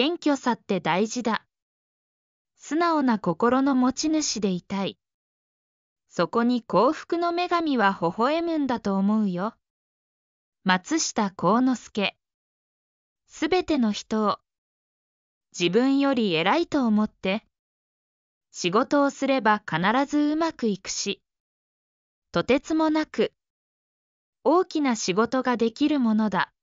謙虚さって大事だ。素直な心の持ち主でいたい。そこに幸福の女神は微笑むんだと思うよ。松下幸之助。すべての人を、自分より偉いと思って、仕事をすれば必ずうまくいくし、とてつもなく、大きな仕事ができるものだ。